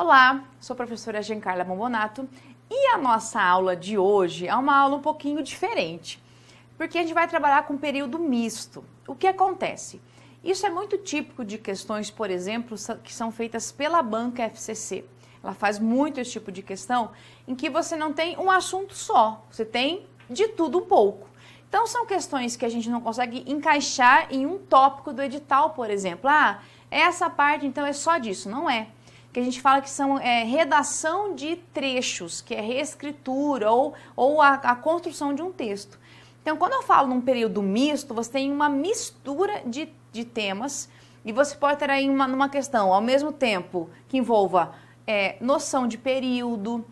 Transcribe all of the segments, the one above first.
Olá, sou a professora Giancarla Bombonato e a nossa aula de hoje é uma aula um pouquinho diferente, porque a gente vai trabalhar com um período misto. O que acontece? Isso é muito típico de questões, por exemplo, que são feitas pela banca FCC. Ela faz muito esse tipo de questão em que você não tem um assunto só, você tem de tudo um pouco. Então são questões que a gente não consegue encaixar em um tópico do edital, por exemplo. Ah, essa parte então é só disso, não é que a gente fala que são é, redação de trechos, que é reescritura ou, ou a, a construção de um texto. Então, quando eu falo num período misto, você tem uma mistura de, de temas e você pode ter aí uma, uma questão, ao mesmo tempo que envolva é, noção de período,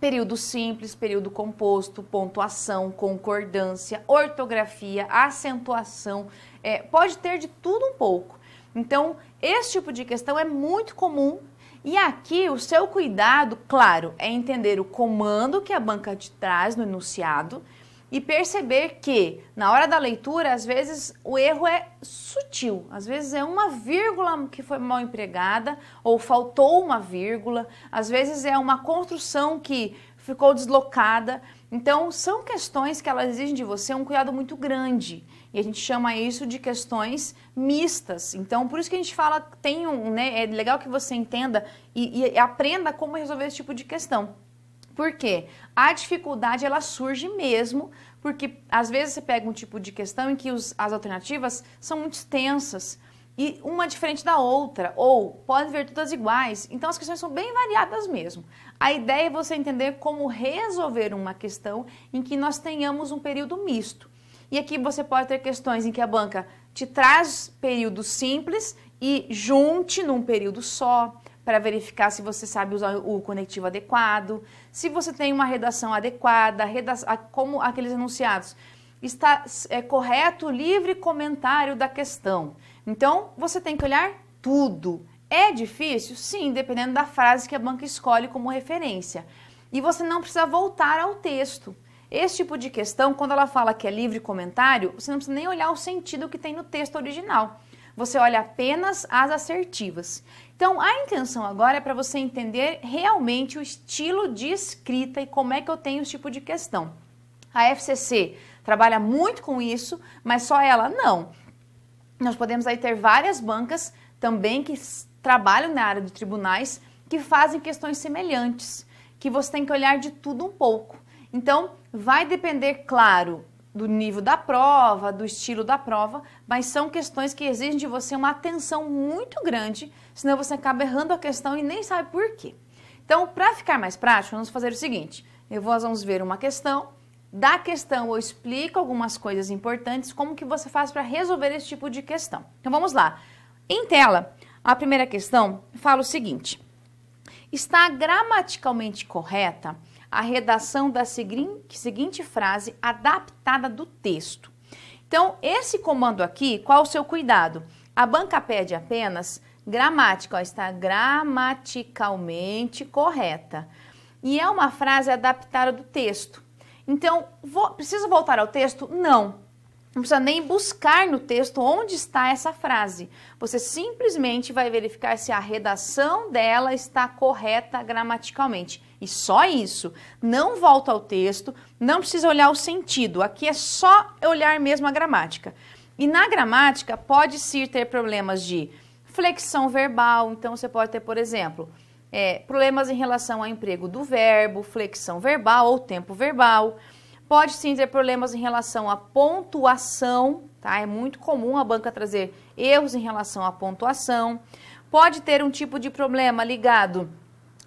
período simples, período composto, pontuação, concordância, ortografia, acentuação, é, pode ter de tudo um pouco. Então, esse tipo de questão é muito comum e aqui o seu cuidado, claro, é entender o comando que a banca te traz no enunciado e perceber que na hora da leitura, às vezes o erro é sutil, às vezes é uma vírgula que foi mal empregada ou faltou uma vírgula, às vezes é uma construção que ficou deslocada. Então, são questões que elas exigem de você um cuidado muito grande. E a gente chama isso de questões mistas. Então, por isso que a gente fala, tem um, né, é legal que você entenda e, e aprenda como resolver esse tipo de questão. Por quê? A dificuldade ela surge mesmo, porque às vezes você pega um tipo de questão em que os, as alternativas são muito extensas e uma diferente da outra, ou podem ver todas iguais. Então as questões são bem variadas mesmo. A ideia é você entender como resolver uma questão em que nós tenhamos um período misto. E aqui você pode ter questões em que a banca te traz períodos simples e junte num período só para verificar se você sabe usar o conectivo adequado, se você tem uma redação adequada, como aqueles enunciados. Está é, correto o livre comentário da questão. Então, você tem que olhar tudo. É difícil? Sim, dependendo da frase que a banca escolhe como referência. E você não precisa voltar ao texto. Esse tipo de questão, quando ela fala que é livre comentário, você não precisa nem olhar o sentido que tem no texto original. Você olha apenas as assertivas. Então, a intenção agora é para você entender realmente o estilo de escrita e como é que eu tenho esse tipo de questão. A FCC trabalha muito com isso, mas só ela não. Nós podemos aí ter várias bancas também que trabalham na área de tribunais que fazem questões semelhantes, que você tem que olhar de tudo um pouco. Então, Vai depender, claro, do nível da prova, do estilo da prova, mas são questões que exigem de você uma atenção muito grande, senão você acaba errando a questão e nem sabe por quê. Então, para ficar mais prático, vamos fazer o seguinte: eu vou, vamos ver uma questão. Da questão eu explico algumas coisas importantes, como que você faz para resolver esse tipo de questão. Então vamos lá. Em tela, a primeira questão fala o seguinte: está gramaticalmente correta a redação da seguinte frase adaptada do texto. Então, esse comando aqui, qual o seu cuidado? A banca pede apenas gramática, ó, está gramaticalmente correta. E é uma frase adaptada do texto. Então, vou, preciso voltar ao texto? Não. Não precisa nem buscar no texto onde está essa frase. Você simplesmente vai verificar se a redação dela está correta gramaticalmente. E só isso. Não volta ao texto, não precisa olhar o sentido. Aqui é só olhar mesmo a gramática. E na gramática pode se ter problemas de flexão verbal. Então você pode ter, por exemplo, é, problemas em relação ao emprego do verbo, flexão verbal ou tempo verbal. Pode sim ter problemas em relação à pontuação, tá? É muito comum a banca trazer erros em relação à pontuação. Pode ter um tipo de problema ligado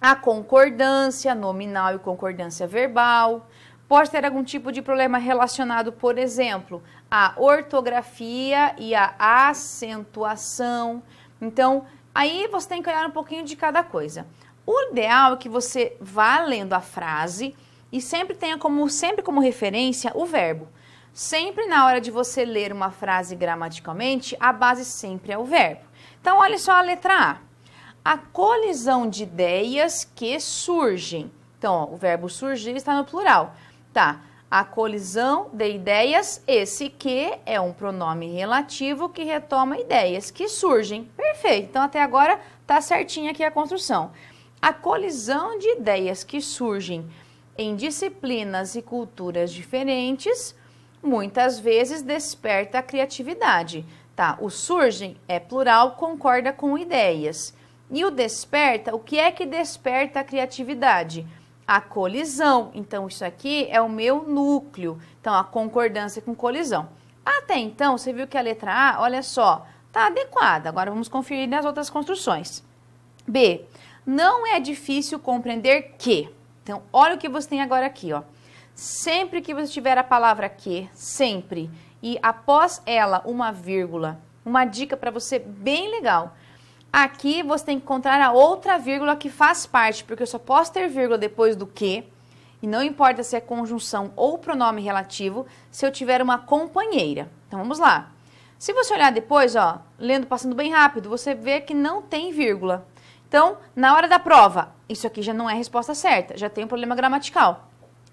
a concordância nominal e concordância verbal. Pode ter algum tipo de problema relacionado, por exemplo, à ortografia e à acentuação. Então, aí você tem que olhar um pouquinho de cada coisa. O ideal é que você vá lendo a frase e sempre tenha como sempre como referência o verbo. Sempre na hora de você ler uma frase gramaticalmente, a base sempre é o verbo. Então, olha só a letra A a colisão de ideias que surgem. Então, ó, o verbo surgir está no plural. Tá. A colisão de ideias, esse que é um pronome relativo que retoma ideias que surgem. Perfeito. Então, até agora tá certinha aqui a construção. A colisão de ideias que surgem em disciplinas e culturas diferentes muitas vezes desperta a criatividade. Tá, o surgem é plural, concorda com ideias. E o desperta, o que é que desperta a criatividade? A colisão. Então, isso aqui é o meu núcleo. Então, a concordância com colisão. Até então, você viu que a letra A, olha só, está adequada. Agora, vamos conferir nas outras construções. B. Não é difícil compreender que. Então, olha o que você tem agora aqui, ó. Sempre que você tiver a palavra que, sempre, e após ela uma vírgula, uma dica para você bem legal Aqui você tem que encontrar a outra vírgula que faz parte, porque eu só posso ter vírgula depois do que, e não importa se é conjunção ou pronome relativo, se eu tiver uma companheira. Então vamos lá. Se você olhar depois, ó, lendo passando bem rápido, você vê que não tem vírgula. Então, na hora da prova, isso aqui já não é a resposta certa, já tem um problema gramatical.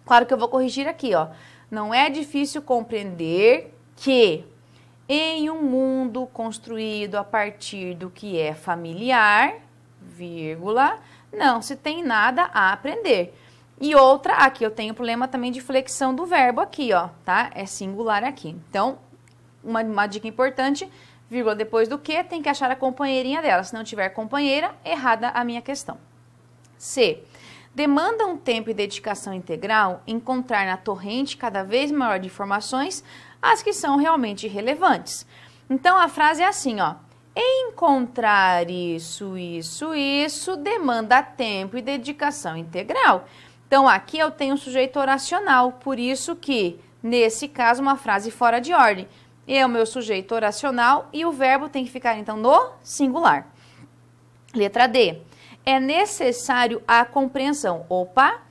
Claro que eu vou corrigir aqui, ó. Não é difícil compreender que em um mundo construído a partir do que é familiar, vírgula, não se tem nada a aprender. E outra, aqui eu tenho problema também de flexão do verbo aqui, ó, tá? É singular aqui. Então, uma, uma dica importante, vírgula depois do que, tem que achar a companheirinha dela. Se não tiver companheira, errada a minha questão. C. Demanda um tempo e dedicação integral encontrar na torrente cada vez maior de informações as que são realmente relevantes. Então a frase é assim, ó: encontrar isso, isso, isso demanda tempo e dedicação integral. Então aqui eu tenho um sujeito oracional, por isso que nesse caso uma frase fora de ordem. Eu, é meu sujeito oracional e o verbo tem que ficar então no singular. Letra D é necessário a compreensão. Opa!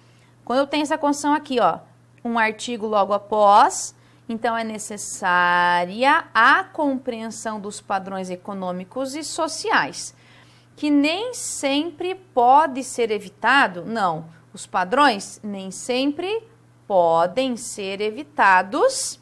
Quando eu tenho essa condição aqui, ó, um artigo logo após, então é necessária a compreensão dos padrões econômicos e sociais, que nem sempre pode ser evitado, não. Os padrões nem sempre podem ser evitados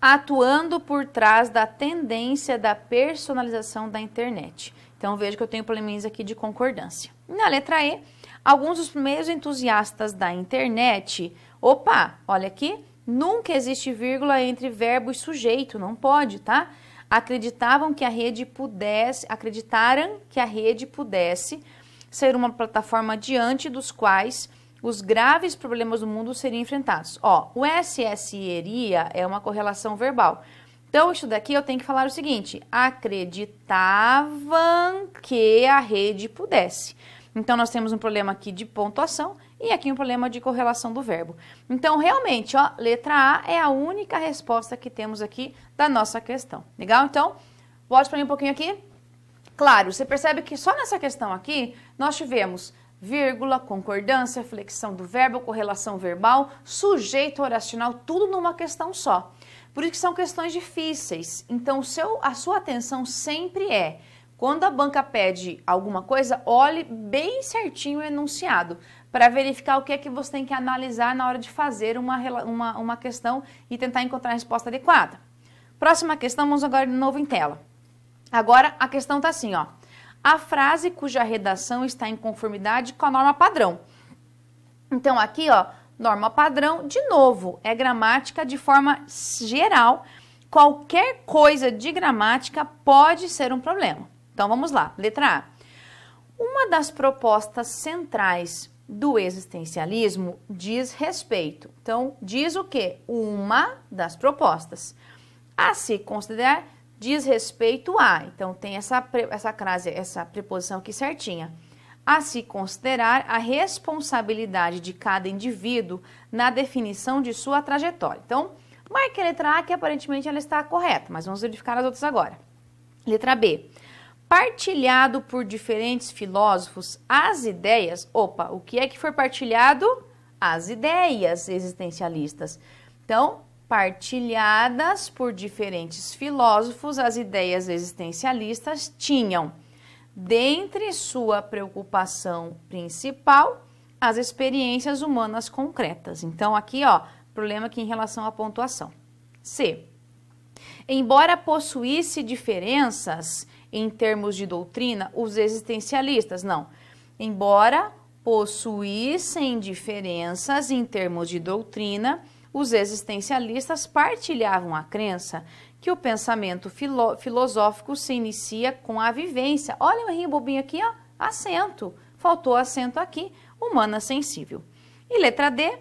atuando por trás da tendência da personalização da internet. Então vejo que eu tenho probleminhas aqui de concordância. Na letra E, alguns dos primeiros entusiastas da internet, opa, olha aqui, nunca existe vírgula entre verbo e sujeito, não pode, tá? Acreditavam que a rede pudesse, acreditaram que a rede pudesse ser uma plataforma diante dos quais os graves problemas do mundo seriam enfrentados. Ó, o SS iria é uma correlação verbal. Então, isso daqui eu tenho que falar o seguinte: acreditavam que a rede pudesse. Então, nós temos um problema aqui de pontuação e aqui um problema de correlação do verbo. Então, realmente, ó, letra A é a única resposta que temos aqui da nossa questão. Legal? Então, volte para mim um pouquinho aqui. Claro, você percebe que só nessa questão aqui nós tivemos vírgula, concordância, flexão do verbo, correlação verbal, sujeito oracional, tudo numa questão só. Por isso que são questões difíceis. Então, seu, a sua atenção sempre é quando a banca pede alguma coisa, olhe bem certinho o enunciado para verificar o que é que você tem que analisar na hora de fazer uma, uma, uma questão e tentar encontrar a resposta adequada. Próxima questão, vamos agora de novo em tela. Agora a questão está assim, ó. A frase cuja redação está em conformidade com a norma padrão. Então aqui, ó, Norma padrão, de novo, é gramática de forma geral. Qualquer coisa de gramática pode ser um problema. Então vamos lá, letra A. Uma das propostas centrais do existencialismo diz respeito. Então, diz o que? Uma das propostas. A se considerar diz respeito a. Então, tem essa, essa crase, essa preposição aqui certinha a se considerar a responsabilidade de cada indivíduo na definição de sua trajetória. Então, marque a letra A, que aparentemente ela está correta, mas vamos verificar as outras agora. Letra B. Partilhado por diferentes filósofos, as ideias. Opa, o que é que foi partilhado? As ideias existencialistas. Então, partilhadas por diferentes filósofos, as ideias existencialistas tinham dentre sua preocupação principal, as experiências humanas concretas. Então, aqui, ó, problema aqui em relação à pontuação. C. Embora possuísse diferenças em termos de doutrina, os existencialistas, não. Embora possuíssem diferenças em termos de doutrina, os existencialistas partilhavam a crença que o pensamento filo filosófico se inicia com a vivência. Olha o rinho bobinho aqui, ó, acento. Faltou acento aqui, humana sensível. E letra D,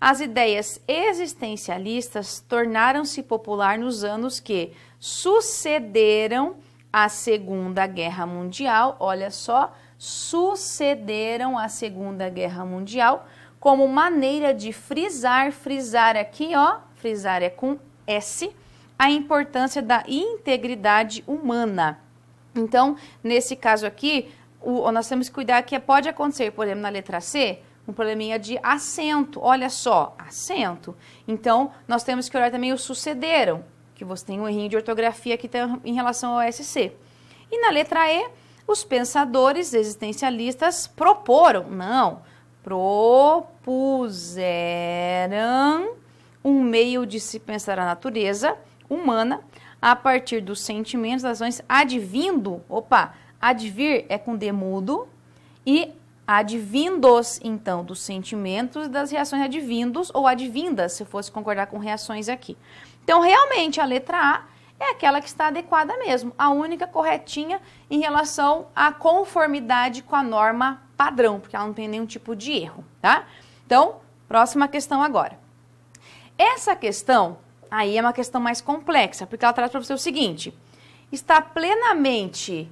as ideias existencialistas tornaram-se popular nos anos que sucederam a Segunda Guerra Mundial. Olha só, sucederam a Segunda Guerra Mundial como maneira de frisar, frisar aqui, ó, frisar é com S, a importância da integridade humana. Então, nesse caso aqui, o, nós temos que cuidar que pode acontecer, por exemplo, na letra C, um probleminha de acento. Olha só, acento. Então, nós temos que olhar também o sucederam, que você tem um errinho de ortografia aqui em relação ao SC. E na letra E, os pensadores existencialistas proporam, não, propuseram um meio de se pensar a natureza humana a partir dos sentimentos, das ações, advindo, opa, advir é com demudo e advindos, então, dos sentimentos das reações advindos ou advindas, se fosse concordar com reações aqui. Então, realmente, a letra A é aquela que está adequada mesmo, a única corretinha em relação à conformidade com a norma padrão, porque ela não tem nenhum tipo de erro, tá? Então, próxima questão agora. Essa questão Aí é uma questão mais complexa, porque ela traz para você o seguinte: está plenamente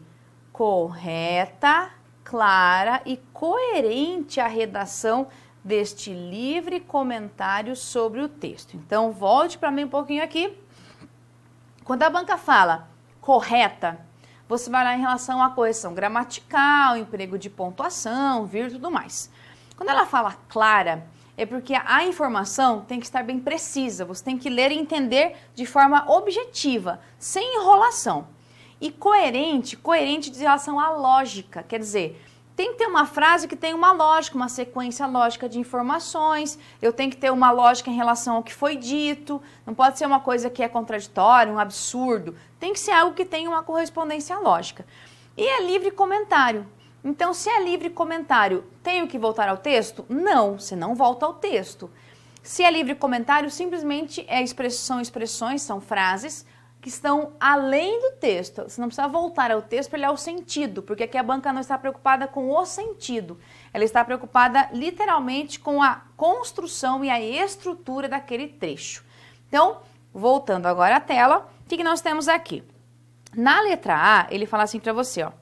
correta, clara e coerente a redação deste livre comentário sobre o texto. Então, volte para mim um pouquinho aqui. Quando a banca fala correta, você vai lá em relação à correção gramatical, emprego de pontuação, vírgula e tudo mais. Quando ela fala clara, é porque a informação tem que estar bem precisa, você tem que ler e entender de forma objetiva, sem enrolação. E coerente, coerente de relação à lógica, quer dizer, tem que ter uma frase que tem uma lógica, uma sequência lógica de informações, eu tenho que ter uma lógica em relação ao que foi dito, não pode ser uma coisa que é contraditória, um absurdo, tem que ser algo que tenha uma correspondência lógica. E é livre comentário. Então, se é livre comentário, tenho que voltar ao texto? Não, você não volta ao texto. Se é livre comentário, simplesmente é expressão, expressões, são frases que estão além do texto. Você não precisa voltar ao texto para olhar é o sentido, porque aqui a banca não está preocupada com o sentido. Ela está preocupada literalmente com a construção e a estrutura daquele trecho. Então, voltando agora à tela, o que, que nós temos aqui? Na letra A, ele fala assim para você, ó.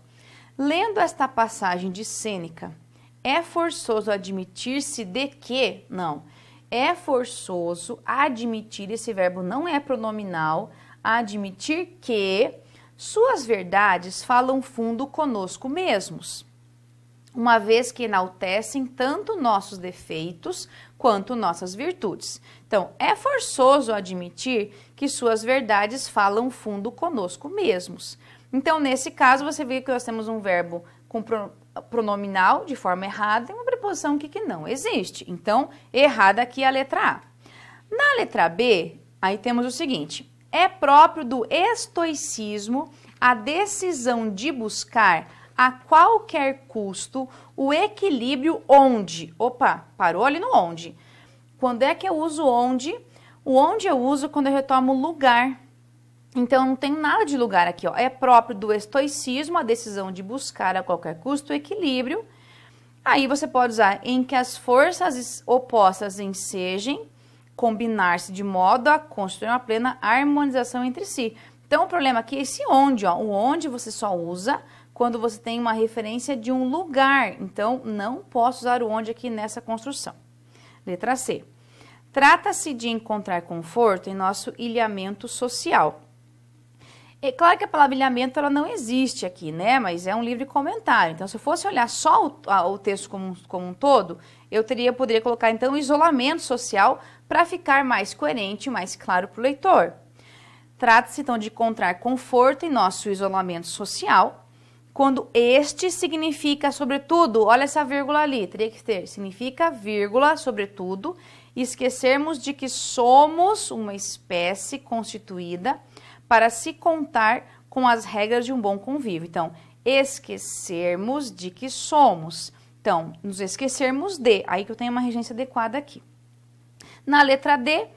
Lendo esta passagem de Sêneca, é forçoso admitir-se de que, não, é forçoso admitir, esse verbo não é pronominal, admitir que suas verdades falam fundo conosco mesmos, uma vez que enaltecem tanto nossos defeitos quanto nossas virtudes. Então, é forçoso admitir que suas verdades falam fundo conosco mesmos. Então, nesse caso, você vê que nós temos um verbo com pronominal de forma errada e uma preposição que, que não existe. Então, errada aqui é a letra A. Na letra B, aí temos o seguinte: é próprio do estoicismo a decisão de buscar a qualquer custo o equilíbrio onde. Opa, parou ali no onde. Quando é que eu uso onde? O onde eu uso quando eu retomo lugar então não tem nada de lugar aqui, ó. É próprio do estoicismo a decisão de buscar a qualquer custo o equilíbrio. Aí você pode usar em que as forças opostas ensejem combinar-se de modo a construir uma plena harmonização entre si. Então o problema aqui é esse onde, ó. O onde você só usa quando você tem uma referência de um lugar. Então não posso usar o onde aqui nessa construção. Letra C. Trata-se de encontrar conforto em nosso ilhamento social. É claro que a palavra ilhamento ela não existe aqui, né? Mas é um livre comentário. Então, se eu fosse olhar só o, a, o texto como, como, um todo, eu teria poderia colocar então isolamento social para ficar mais coerente, mais claro para o leitor. Trata-se então de encontrar conforto em nosso isolamento social, quando este significa sobretudo, olha essa vírgula ali, teria que ter, significa vírgula, sobretudo, esquecermos de que somos uma espécie constituída para se contar com as regras de um bom convívio. Então, esquecermos de que somos. Então, nos esquecermos de. Aí que eu tenho uma regência adequada aqui. Na letra D,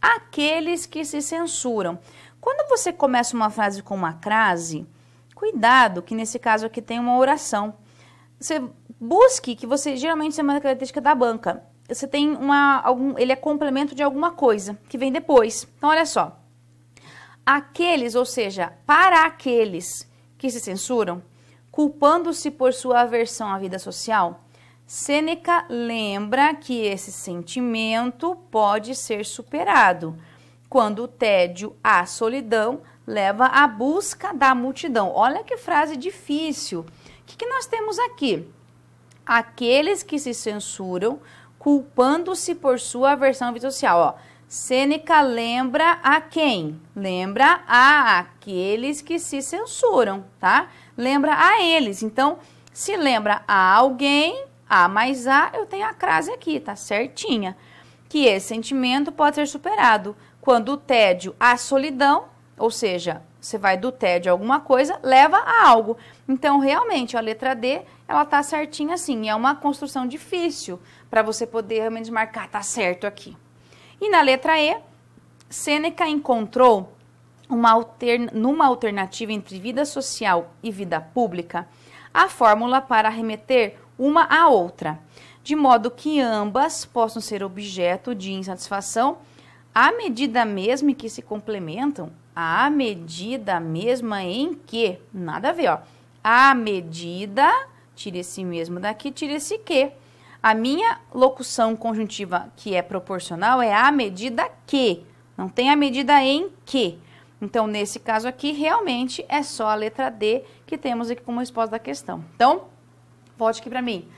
aqueles que se censuram. Quando você começa uma frase com uma crase, cuidado, que nesse caso aqui tem uma oração. Você busque, que você geralmente é uma característica da banca. Você tem uma, algum, ele é complemento de alguma coisa que vem depois. Então, olha só aqueles, ou seja, para aqueles que se censuram, culpando-se por sua aversão à vida social, Sêneca lembra que esse sentimento pode ser superado quando o tédio à solidão leva à busca da multidão. Olha que frase difícil. O que, que nós temos aqui? Aqueles que se censuram culpando-se por sua aversão à vida social. Ó, Sêneca lembra a quem? Lembra a aqueles que se censuram, tá? Lembra a eles. Então, se lembra a alguém, a mais a, eu tenho a crase aqui, tá certinha. Que esse sentimento pode ser superado quando o tédio, a solidão, ou seja, você vai do tédio a alguma coisa, leva a algo. Então, realmente, a letra D, ela tá certinha assim, é uma construção difícil para você poder realmente marcar, tá certo aqui. E na letra E, Sêneca encontrou uma alterna, numa alternativa entre vida social e vida pública a fórmula para remeter uma à outra, de modo que ambas possam ser objeto de insatisfação à medida mesmo em que se complementam, à medida mesma em que, nada a ver, ó, à medida, tira esse mesmo daqui, tira esse que, a minha locução conjuntiva que é proporcional é à medida que, não tem a medida em que. Então, nesse caso aqui, realmente é só a letra D que temos aqui como resposta da questão. Então, volte aqui para mim.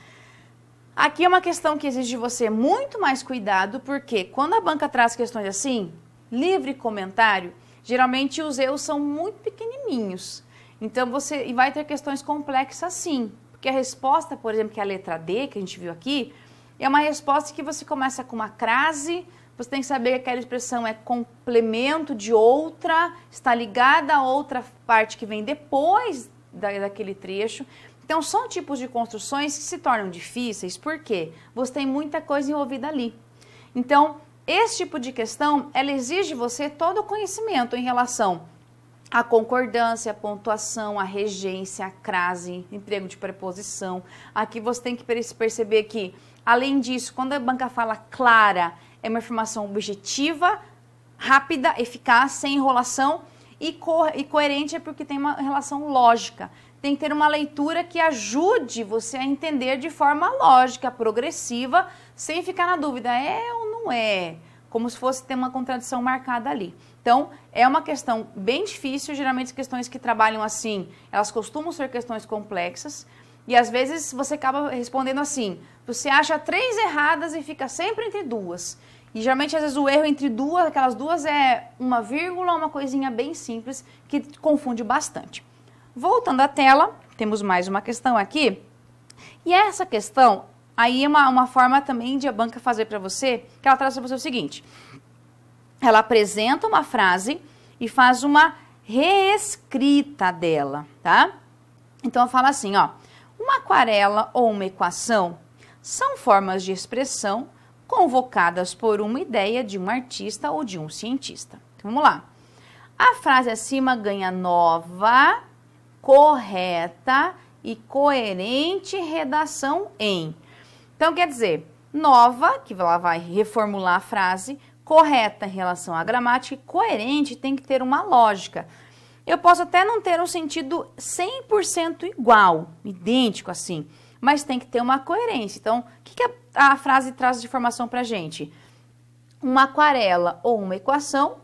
Aqui é uma questão que exige de você muito mais cuidado, porque quando a banca traz questões assim, livre comentário, geralmente os erros são muito pequenininhos. Então, você vai ter questões complexas sim, porque a resposta, por exemplo, que é a letra D, que a gente viu aqui, é uma resposta que você começa com uma crase, você tem que saber que aquela expressão é complemento de outra, está ligada a outra parte que vem depois da, daquele trecho. Então, são tipos de construções que se tornam difíceis porque você tem muita coisa envolvida ali. Então, esse tipo de questão, ela exige você todo o conhecimento em relação a concordância, a pontuação, a regência, a crase, emprego de preposição. Aqui você tem que perceber que, além disso, quando a banca fala clara, é uma informação objetiva, rápida, eficaz, sem enrolação e, co e coerente é porque tem uma relação lógica. Tem que ter uma leitura que ajude você a entender de forma lógica, progressiva, sem ficar na dúvida, é ou não é? Como se fosse ter uma contradição marcada ali. Então, é uma questão bem difícil, geralmente as questões que trabalham assim, elas costumam ser questões complexas, e às vezes você acaba respondendo assim, você acha três erradas e fica sempre entre duas. E geralmente, às vezes, o erro entre duas, aquelas duas é uma vírgula, uma coisinha bem simples, que confunde bastante. Voltando à tela, temos mais uma questão aqui. E essa questão, aí é uma, uma forma também de a banca fazer para você, que ela traz para você o seguinte ela apresenta uma frase e faz uma reescrita dela, tá? Então fala assim, ó, uma aquarela ou uma equação são formas de expressão convocadas por uma ideia de um artista ou de um cientista. Então, vamos lá. A frase acima ganha nova, correta e coerente redação em. Então quer dizer, nova, que ela vai reformular a frase, correta em relação à gramática e coerente tem que ter uma lógica. Eu posso até não ter um sentido 100% igual, idêntico assim, mas tem que ter uma coerência. Então, o que, que a, a, frase traz de informação para gente? Uma aquarela ou uma equação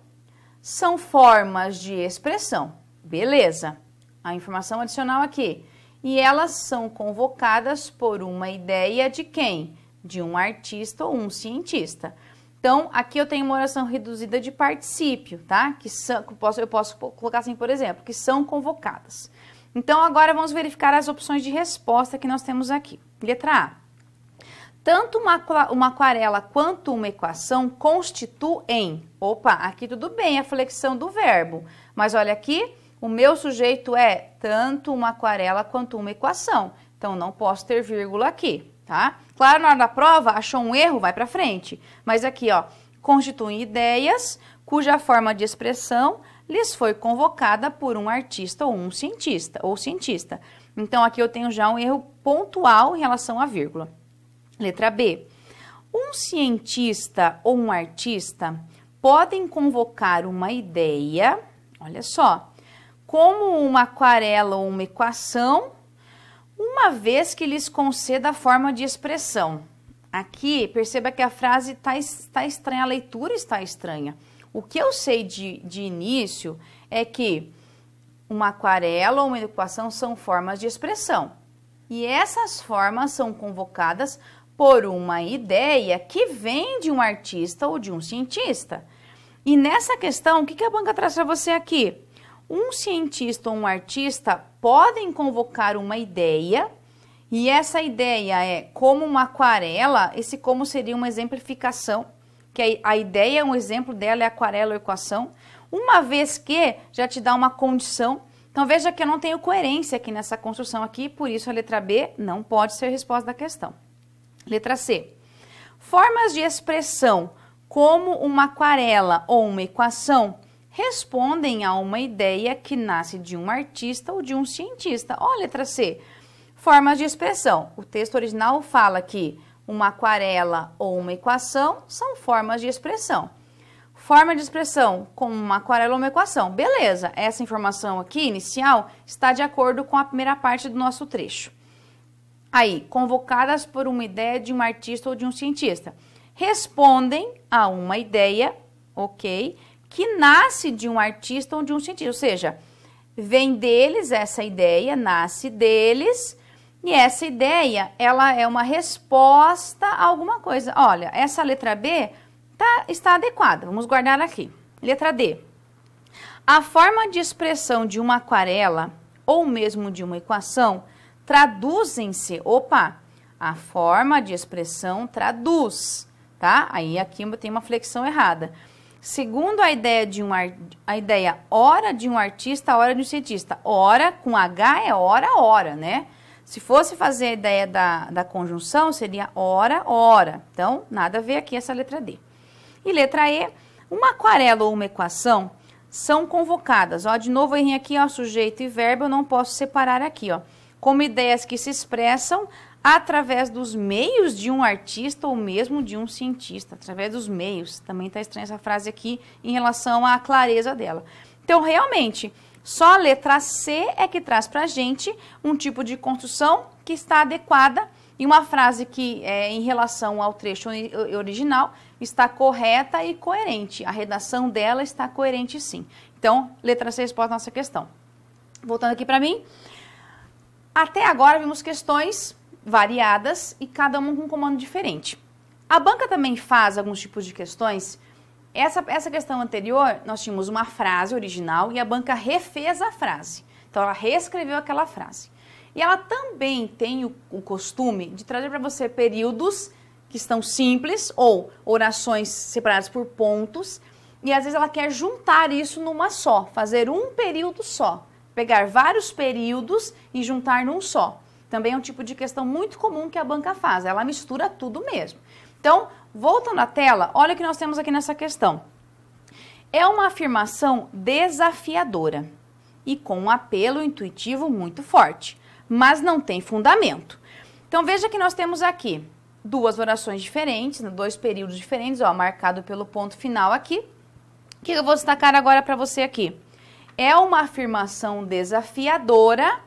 são formas de expressão. Beleza. A informação adicional aqui. E elas são convocadas por uma ideia de quem? De um artista ou um cientista. Então, aqui eu tenho uma oração reduzida de particípio, tá? Que são, que eu, posso, eu posso colocar assim, por exemplo, que são convocadas. Então, agora vamos verificar as opções de resposta que nós temos aqui. Letra A. Tanto uma, uma aquarela quanto uma equação constituem. Opa, aqui tudo bem, a flexão do verbo. Mas olha aqui, o meu sujeito é tanto uma aquarela quanto uma equação. Então, não posso ter vírgula aqui, tá? Claro, na hora da prova, achou um erro, vai para frente. Mas aqui, ó, constituem ideias cuja forma de expressão lhes foi convocada por um artista ou um cientista, ou cientista. Então, aqui eu tenho já um erro pontual em relação à vírgula. Letra B. Um cientista ou um artista podem convocar uma ideia, olha só, como uma aquarela ou uma equação uma vez que lhes conceda a forma de expressão. Aqui, perceba que a frase está tá estranha, a leitura está estranha. O que eu sei de, de início é que uma aquarela ou uma equação são formas de expressão. E essas formas são convocadas por uma ideia que vem de um artista ou de um cientista. E nessa questão, o que a banca traz para você aqui? um cientista ou um artista podem convocar uma ideia e essa ideia é como uma aquarela, esse como seria uma exemplificação, que a ideia, um exemplo dela é aquarela ou equação, uma vez que já te dá uma condição. Então veja que eu não tenho coerência aqui nessa construção aqui, por isso a letra B não pode ser a resposta da questão. Letra C. Formas de expressão como uma aquarela ou uma equação respondem a uma ideia que nasce de um artista ou de um cientista. Olha letra C. Formas de expressão. O texto original fala que uma aquarela ou uma equação são formas de expressão. Forma de expressão com uma aquarela ou uma equação. Beleza, essa informação aqui inicial está de acordo com a primeira parte do nosso trecho. Aí, convocadas por uma ideia de um artista ou de um cientista. Respondem a uma ideia, ok? que nasce de um artista ou de um cientista. Ou seja, vem deles essa ideia, nasce deles, e essa ideia, ela é uma resposta a alguma coisa. Olha, essa letra B tá, está adequada, vamos guardar aqui. Letra D. A forma de expressão de uma aquarela ou mesmo de uma equação traduzem-se, opa, a forma de expressão traduz, tá? Aí aqui tem uma flexão errada Segundo a ideia de um a ideia hora de um artista, hora de um cientista. Hora com H é hora, hora, né? Se fosse fazer a ideia da, da conjunção, seria hora, hora. Então, nada a ver aqui essa letra D. E letra E, uma aquarela ou uma equação são convocadas. Ó, de novo, eu aqui, ó, sujeito e verbo, eu não posso separar aqui, ó. Como ideias que se expressam através dos meios de um artista ou mesmo de um cientista, através dos meios. Também está estranha essa frase aqui em relação à clareza dela. Então, realmente, só a letra C é que traz para a gente um tipo de construção que está adequada e uma frase que, é, em relação ao trecho original, está correta e coerente. A redação dela está coerente, sim. Então, letra C responde é a nossa questão. Voltando aqui para mim, até agora vimos questões variadas e cada uma com um comando diferente. A banca também faz alguns tipos de questões. Essa, essa questão anterior, nós tínhamos uma frase original e a banca refez a frase. Então, ela reescreveu aquela frase. E ela também tem o, o costume de trazer para você períodos que estão simples ou orações separadas por pontos. E às vezes ela quer juntar isso numa só, fazer um período só, pegar vários períodos e juntar num só. Também é um tipo de questão muito comum que a banca faz, ela mistura tudo mesmo. Então, voltando à tela, olha o que nós temos aqui nessa questão. É uma afirmação desafiadora e com um apelo intuitivo muito forte, mas não tem fundamento. Então, veja que nós temos aqui duas orações diferentes, dois períodos diferentes, ó, marcado pelo ponto final aqui. O que eu vou destacar agora para você aqui? É uma afirmação desafiadora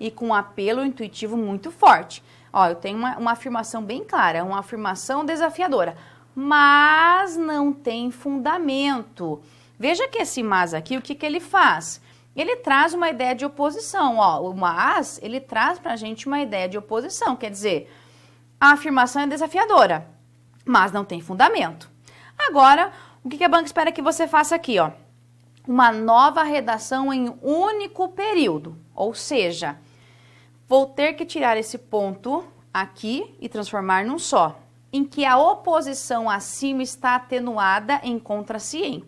e com um apelo intuitivo muito forte. Ó, eu tenho uma, uma afirmação bem clara, uma afirmação desafiadora, mas não tem fundamento. Veja que esse mas aqui, o que, que ele faz? Ele traz uma ideia de oposição, ó, o mas, ele traz pra gente uma ideia de oposição, quer dizer, a afirmação é desafiadora, mas não tem fundamento. Agora, o que, que a banca espera que você faça aqui, ó? Uma nova redação em único período, ou seja, Vou ter que tirar esse ponto aqui e transformar num só, em que a oposição acima está atenuada em contra-ciem.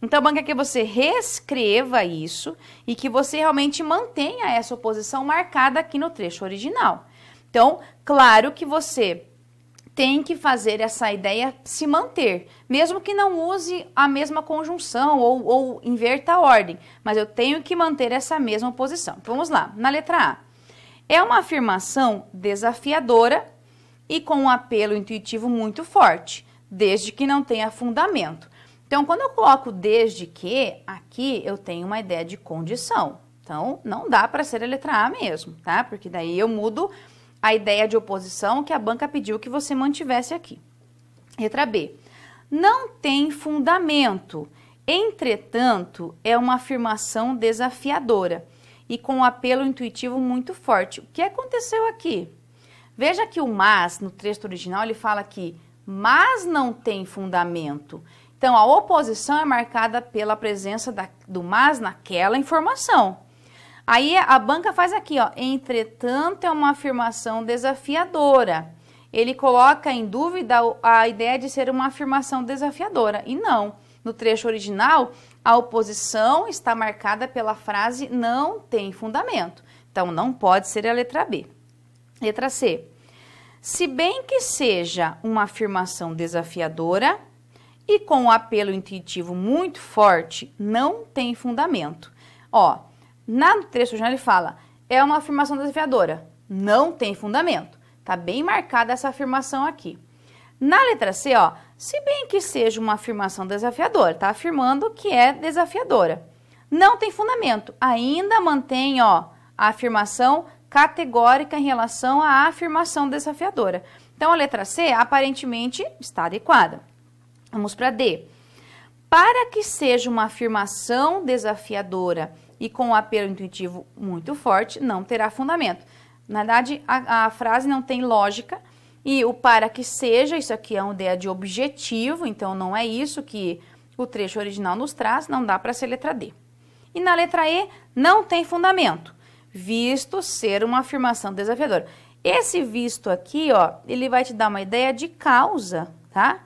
Então, a banca é que você reescreva isso e que você realmente mantenha essa oposição marcada aqui no trecho original. Então, claro que você tem que fazer essa ideia se manter, mesmo que não use a mesma conjunção ou, ou inverta a ordem, mas eu tenho que manter essa mesma oposição. Então, vamos lá, na letra A. É uma afirmação desafiadora e com um apelo intuitivo muito forte, desde que não tenha fundamento. Então, quando eu coloco desde que, aqui eu tenho uma ideia de condição. Então, não dá para ser a letra A mesmo, tá? Porque daí eu mudo a ideia de oposição que a banca pediu que você mantivesse aqui. Letra B. Não tem fundamento. Entretanto, é uma afirmação desafiadora e com um apelo intuitivo muito forte. O que aconteceu aqui? Veja que o mas, no texto original, ele fala que mas não tem fundamento. Então, a oposição é marcada pela presença da, do mas naquela informação. Aí a banca faz aqui, ó, entretanto é uma afirmação desafiadora. Ele coloca em dúvida a ideia de ser uma afirmação desafiadora. E não, no trecho original, a oposição está marcada pela frase não tem fundamento. Então, não pode ser a letra B. Letra C. Se bem que seja uma afirmação desafiadora e com um apelo intuitivo muito forte, não tem fundamento. Ó, na trecho original ele fala, é uma afirmação desafiadora, não tem fundamento. Tá bem marcada essa afirmação aqui. Na letra C, ó, se bem que seja uma afirmação desafiadora, está afirmando que é desafiadora. Não tem fundamento, ainda mantém ó, a afirmação categórica em relação à afirmação desafiadora. Então, a letra C aparentemente está adequada. Vamos para D. Para que seja uma afirmação desafiadora e com um apelo intuitivo muito forte, não terá fundamento. Na verdade, a, a frase não tem lógica, e o para que seja, isso aqui é uma ideia de objetivo, então não é isso que o trecho original nos traz, não dá para ser letra D. E na letra E, não tem fundamento, visto ser uma afirmação desafiadora. Esse visto aqui, ó, ele vai te dar uma ideia de causa, tá?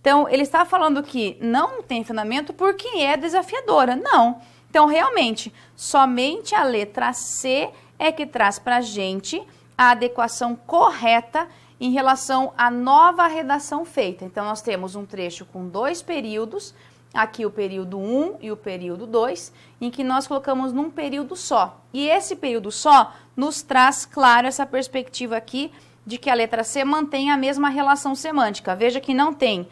Então, ele está falando que não tem fundamento porque é desafiadora. Não. Então, realmente, somente a letra C é que traz para gente a adequação correta em relação à nova redação feita. Então, nós temos um trecho com dois períodos, aqui o período 1 e o período 2, em que nós colocamos num período só. E esse período só nos traz, claro, essa perspectiva aqui de que a letra C mantém a mesma relação semântica. Veja que não tem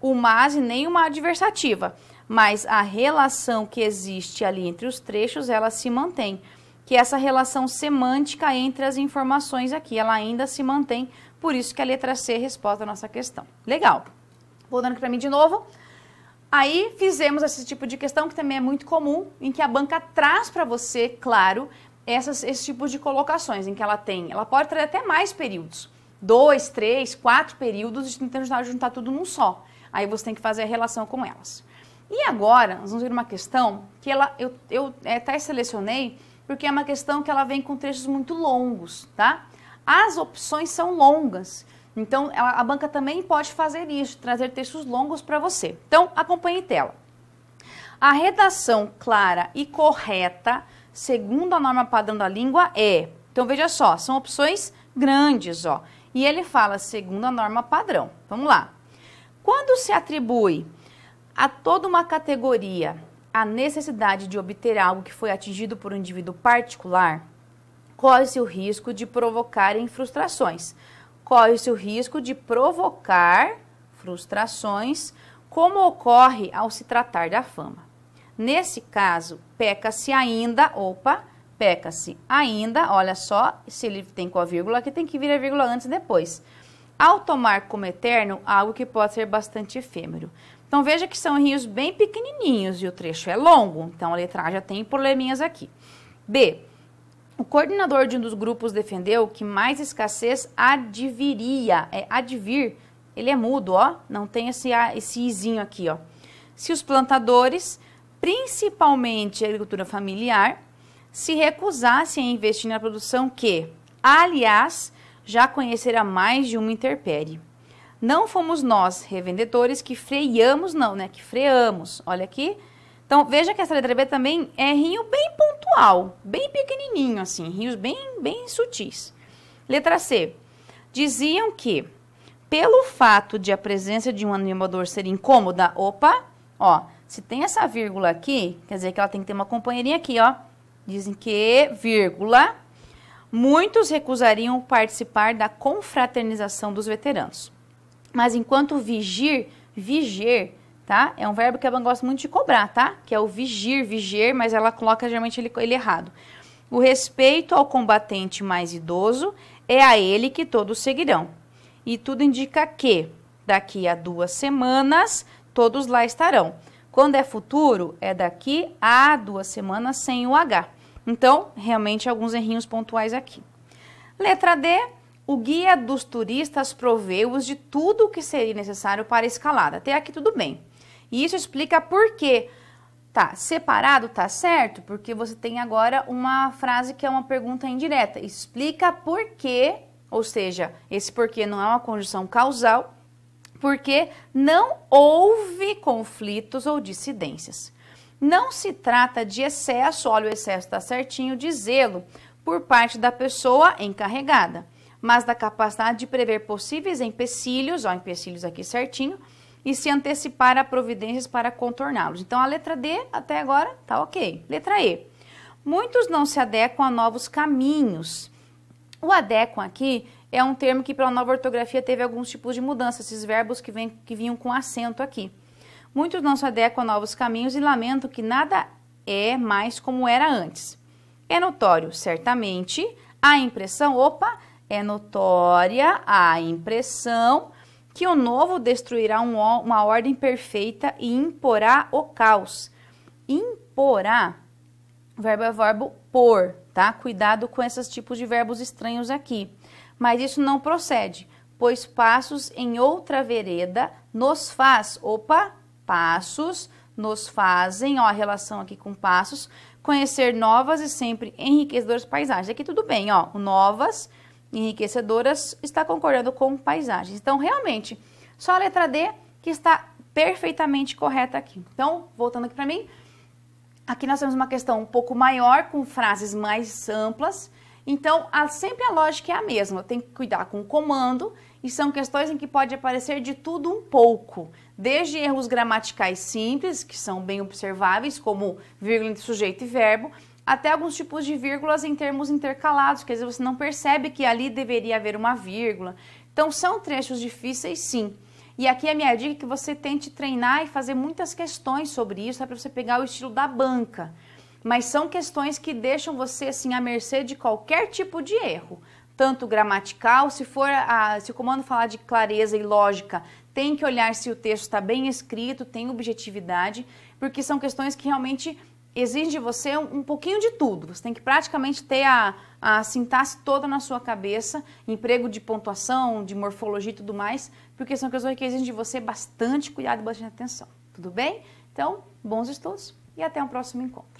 o mas e nem uma adversativa, mas a relação que existe ali entre os trechos, ela se mantém. Que essa relação semântica entre as informações aqui, ela ainda se mantém por isso que a letra C responde a nossa questão. Legal. Voltando aqui para mim de novo. Aí fizemos esse tipo de questão que também é muito comum, em que a banca traz para você, claro, essas, esses tipos de colocações em que ela tem. Ela pode trazer até mais períodos. Dois, três, quatro períodos, tentando juntar tudo num só. Aí você tem que fazer a relação com elas. E agora, nós vamos ver uma questão que ela, eu, eu é, até selecionei, porque é uma questão que ela vem com trechos muito longos, tá? As opções são longas. Então, a banca também pode fazer isso, trazer textos longos para você. Então, acompanhe tela. A redação clara e correta, segundo a norma padrão da língua, é. Então, veja só, são opções grandes, ó. E ele fala segundo a norma padrão. Vamos lá. Quando se atribui a toda uma categoria a necessidade de obter algo que foi atingido por um indivíduo particular, corre-se o risco de provocarem frustrações. Corre-se o risco de provocar frustrações, como ocorre ao se tratar da fama. Nesse caso, peca-se ainda, opa, peca-se ainda, olha só, se ele tem com a vírgula que tem que vir a vírgula antes e depois. Ao tomar como eterno, algo que pode ser bastante efêmero. Então, veja que são rios bem pequenininhos e o trecho é longo, então a letra A já tem probleminhas aqui. B. O coordenador de um dos grupos defendeu que mais escassez adviria, é advir, ele é mudo, ó, não tem esse, esse izinho aqui, ó. Se os plantadores, principalmente a agricultura familiar, se recusassem a investir na produção que, aliás, já conhecerá mais de uma interpere. Não fomos nós, revendedores, que freiamos, não, né? Que freamos. Olha aqui, então, veja que essa letra B também é rio bem pontual, bem pequenininho, assim, rios bem, bem sutis. Letra C. Diziam que, pelo fato de a presença de um animador ser incômoda, opa, ó, se tem essa vírgula aqui, quer dizer que ela tem que ter uma companheirinha aqui, ó. Dizem que, vírgula, muitos recusariam participar da confraternização dos veteranos. Mas enquanto vigir, viger tá? É um verbo que a Ban gosta muito de cobrar, tá? Que é o vigir, viger, mas ela coloca geralmente ele, ele errado. O respeito ao combatente mais idoso é a ele que todos seguirão. E tudo indica que daqui a duas semanas todos lá estarão. Quando é futuro, é daqui a duas semanas sem o H. Então, realmente alguns errinhos pontuais aqui. Letra D, o guia dos turistas proveu os de tudo o que seria necessário para a escalada. Até aqui tudo bem. E isso explica por quê. Tá, separado tá certo? Porque você tem agora uma frase que é uma pergunta indireta. Explica por quê, ou seja, esse porquê não é uma conjunção causal, porque não houve conflitos ou dissidências. Não se trata de excesso, olha, o excesso está certinho, de zelo por parte da pessoa encarregada, mas da capacidade de prever possíveis empecilhos, ó, empecilhos aqui certinho, e se antecipar a providências para contorná-los. Então, a letra D até agora está ok. Letra E. Muitos não se adequam a novos caminhos. O adequam aqui é um termo que, para a nova ortografia, teve alguns tipos de mudança, esses verbos que, vem, que vinham com acento aqui. Muitos não se adequam a novos caminhos e lamentam que nada é mais como era antes. É notório, certamente, a impressão, opa, é notória a impressão que o novo destruirá um, uma ordem perfeita e imporá o caos. Imporá, verbo é verbo por, tá? Cuidado com esses tipos de verbos estranhos aqui. Mas isso não procede, pois passos em outra vereda nos faz, opa, passos nos fazem, ó, a relação aqui com passos, conhecer novas e sempre enriquecedoras paisagens. Aqui tudo bem, ó, novas enriquecedoras está concordando com paisagens. Então, realmente, só a letra D que está perfeitamente correta aqui. Então, voltando aqui para mim, aqui nós temos uma questão um pouco maior, com frases mais amplas. Então, há, sempre a lógica é a mesma, tem que cuidar com o comando, e são questões em que pode aparecer de tudo um pouco, desde erros gramaticais simples, que são bem observáveis, como vírgula entre sujeito e verbo, até alguns tipos de vírgulas em termos intercalados, quer dizer, você não percebe que ali deveria haver uma vírgula. Então, são trechos difíceis, sim. E aqui a minha dica é que você tente treinar e fazer muitas questões sobre isso, para você pegar o estilo da banca. Mas são questões que deixam você assim à mercê de qualquer tipo de erro, tanto gramatical, se for a, se o comando falar de clareza e lógica, tem que olhar se o texto está bem escrito, tem objetividade, porque são questões que realmente exige de você um, um, pouquinho de tudo. Você tem que praticamente ter a, a sintaxe toda na sua cabeça, emprego de pontuação, de morfologia e tudo mais, porque são coisas que exigem de você bastante cuidado e bastante atenção. Tudo bem? Então, bons estudos e até o próximo encontro.